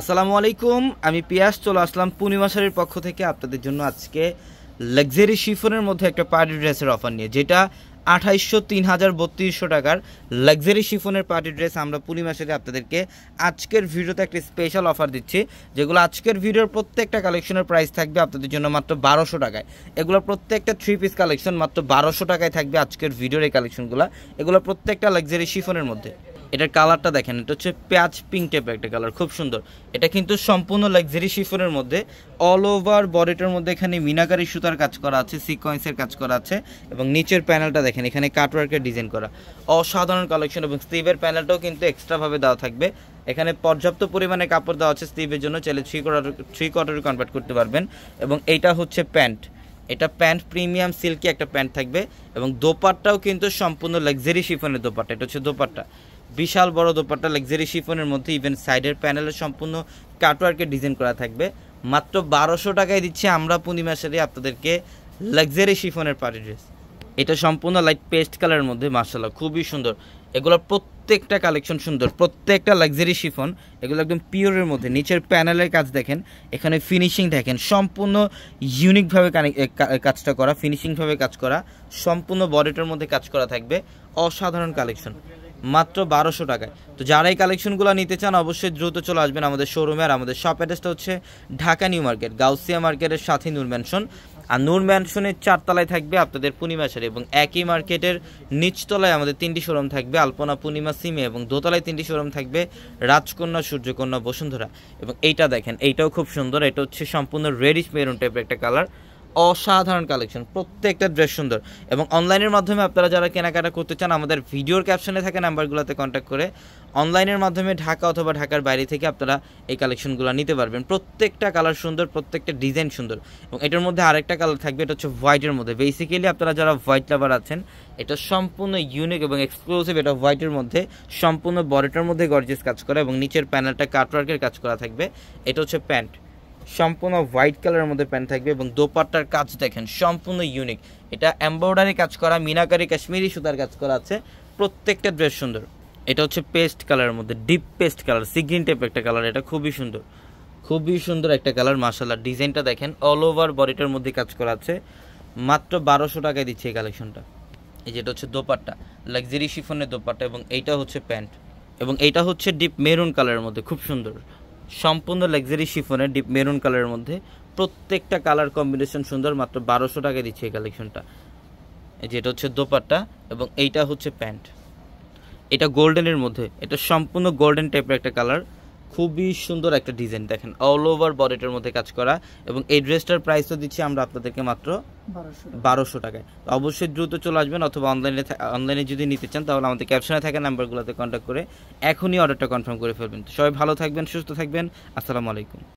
আসসালামু আলাইকুম আমি পিয়াস চলে আসলাম পূর্ণিমা পক্ষ থেকে আপনাদের জন্য আজকে লাক্সারি শিফনের মধ্যে একটা পার্টি ড্রেসের অফার নিয়ে যেটা আঠাইশশো তিন হাজার বত্রিশশো টাকার লাক্সারি শিফনের পার্টি ড্রেস আমরা পূর্ণিমা শাড়ি আপনাদেরকে আজকের ভিডিওতে একটা স্পেশাল অফার দিচ্ছি যেগুলো আজকের ভিডিওর প্রত্যেকটা কালেকশনের প্রাইস থাকবে আপনাদের জন্য মাত্র বারোশো টাকায় এগুলো প্রত্যেকটা থ্রি পিস কালেকশন মাত্র বারোশো টাকায় থাকবে আজকের ভিডিওর এই কালেকশনগুলো এগুলো প্রত্যেকটা লাক্সারি শিফনের মধ্যে এটার কালারটা দেখেন এটা হচ্ছে প্যাচ পিঙ্ক টাইপ একটা কালার খুব সুন্দর এটা কিন্তু সম্পূর্ণ লাক্সারি শিফনের মধ্যে অল ওভার বডিটার মধ্যে এখানে মিনাকারি সুতার কাজ করা আছে সিকোয়েন্সের কাজ করা আছে এবং নিচের প্যানেলটা দেখেন এখানে কাটওয়ার্কের ডিজাইন করা অসাধারণ কালেকশন এবং স্লিভের প্যানেলটাও কিন্তু এক্সট্রাভাবে দেওয়া থাকবে এখানে পর্যাপ্ত পরিমাণে কাপড় দেওয়া আছে স্লিভের জন্য চাইলে থ্রি কোয়ার্টার থ্রি কোয়ার্টারে কনভার্ট করতে পারবেন এবং এইটা হচ্ছে প্যান্ট এটা প্যান্ট প্রিমিয়াম সিল্কি একটা প্যান্ট থাকবে এবং দোপাট্টাও কিন্তু সম্পূর্ণ লাক্সারি শিফনের দোপারটা এটা হচ্ছে দোপাট্টা বিশাল বড় দোপাট্টা লাক্সারি শিফনের মধ্যে ইভেন সাইডের প্যানেলের সম্পূর্ণ কাটওয়ার্কে ডিজাইন করা থাকবে মাত্র বারোশো টাকায় দিচ্ছি আমরা পূর্ণিমা শাড়ি আপনাদেরকে লাক্সারি শিফনের পার্টি ড্রেস এটা সম্পূর্ণ লাইট পেস্ট কালারের মধ্যে মার্শাল্লাহ খুবই সুন্দর এগুলো প্রত্যেকটা কালেকশন সুন্দর প্রত্যেকটা লাক্সারি শিফন এগুলো একদম পিওরের মধ্যে নিচের প্যানেলের কাজ দেখেন এখানে ফিনিশিং দেখেন সম্পূর্ণ ইউনিকভাবে কাজটা করা ফিনিশিংভাবে কাজ করা সম্পূর্ণ বডিটার মধ্যে কাজ করা থাকবে অসাধারণ কালেকশন মাত্র বারোশো টাকায় তো যারা এই কালেকশনগুলো নিতে চান অবশ্যই দ্রুত চলে আসবেন আমাদের শোরুমে আর আমাদের শপ অ্যাড্রেসটা হচ্ছে ঢাকা নিউ মার্কেট গাউসিয়া মার্কেটের সাথে নূর ম্যানশন আর নূর ম্যানশনের চারতলায় থাকবে আপনাদের পূর্ণিমা সারি এবং একই মার্কেটের নিচতলায় আমাদের তিনটি শোরুম থাকবে আলপনা পূর্ণিমা সিমে এবং দোতলায় তিনটি শোরুম থাকবে রাজকন্যা সূর্যকন্যা বসুন্ধরা এবং এইটা দেখেন এইটাও খুব সুন্দর এটা হচ্ছে সম্পূর্ণ রেডিশ মেরুন টাইপের একটা কালার অসাধারণ কালেকশন প্রত্যেকটা ড্রেস সুন্দর এবং অনলাইনের মাধ্যমে আপনারা যারা কেনাকাটা করতে চান আমাদের ভিডিওর ক্যাপশনে থাকে নাম্বারগুলোতে কন্ট্যাক্ট করে অনলাইনের মাধ্যমে ঢাকা অথবা ঢাকার বাইরে থেকে আপনারা এই কালেকশনগুলো নিতে পারবেন প্রত্যেকটা কালার সুন্দর প্রত্যেকটা ডিজাইন সুন্দর এবং এটার মধ্যে আরেকটা কালার থাকবে এটা হচ্ছে হোয়াইটের মধ্যে বেসিক্যালি আপনারা যারা হোয়াইট লাভার আছেন এটা সম্পূর্ণ ইউনিক এবং এক্সক্লুসিভ এটা হোয়াইটের মধ্যে সম্পূর্ণ বরেটার মধ্যে গর্জেস কাজ করা এবং নিচের প্যানেলটা কাটওয়ার্কের কাজ করা থাকবে এটা হচ্ছে প্যান্ট সম্পূর্ণ হোয়াইট কালারের মধ্যে প্যান্ট থাকবে এবং দোপাট্টার কাজ দেখেন সম্পূর্ণ ইউনিক এটা এম্ব্রয়ডারি কাজ করা মিনাকারি কাশ্মীরি সুতার কাজ করা আছে প্রত্যেকটা ড্রেস সুন্দর এটা হচ্ছে পেস্ট কালারের মধ্যে ডিপ পেস্ট কালার সিগ্রিন টাইপ একটা কালার এটা খুবই সুন্দর খুবই সুন্দর একটা কালার মার্শাল ডিজাইনটা দেখেন অল ওভার বডিটার মধ্যে কাজ করা আছে মাত্র বারোশো টাকায় দিচ্ছে এই কালেকশনটা এই যেটা হচ্ছে দোপাট্টা লাক্সারি শিফনের দোপাট্টা এবং এইটা হচ্ছে প্যান্ট এবং এইটা হচ্ছে ডিপ মেরুন কালারের মধ্যে খুব সুন্দর সম্পূর্ণ লাক্সারি শিফনের ডিপ মেরুন কালারের মধ্যে প্রত্যেকটা কালার কম্বিনেশন সুন্দর মাত্র বারোশো টাকা দিচ্ছে এই কালেকশনটা যেটা হচ্ছে দোপাট্টা এবং এইটা হচ্ছে প্যান্ট এটা গোল্ডেনের মধ্যে এটা সম্পূর্ণ গোল্ডেন টাইপের একটা কালার খুবই সুন্দর একটা ডিজাইন দেখেন অল ওভার বডিটার মধ্যে কাজ করা এবং এই ড্রেসটার তো দিচ্ছি আমরা আপনাদেরকে মাত্র বারোশো টাকায় তো অবশ্যই দ্রুত চলে আসবেন অথবা অনলাইনে অনলাইনে যদি নিতে চান তাহলে আমাদের ক্যাপশনে থাকা নাম্বারগুলোতে কন্ট্যাক্ট করে এখনই অর্ডারটা কনফার্ম করে ফেলবেন সবাই ভালো থাকবেন সুস্থ থাকবেন আসসালামু আলাইকুম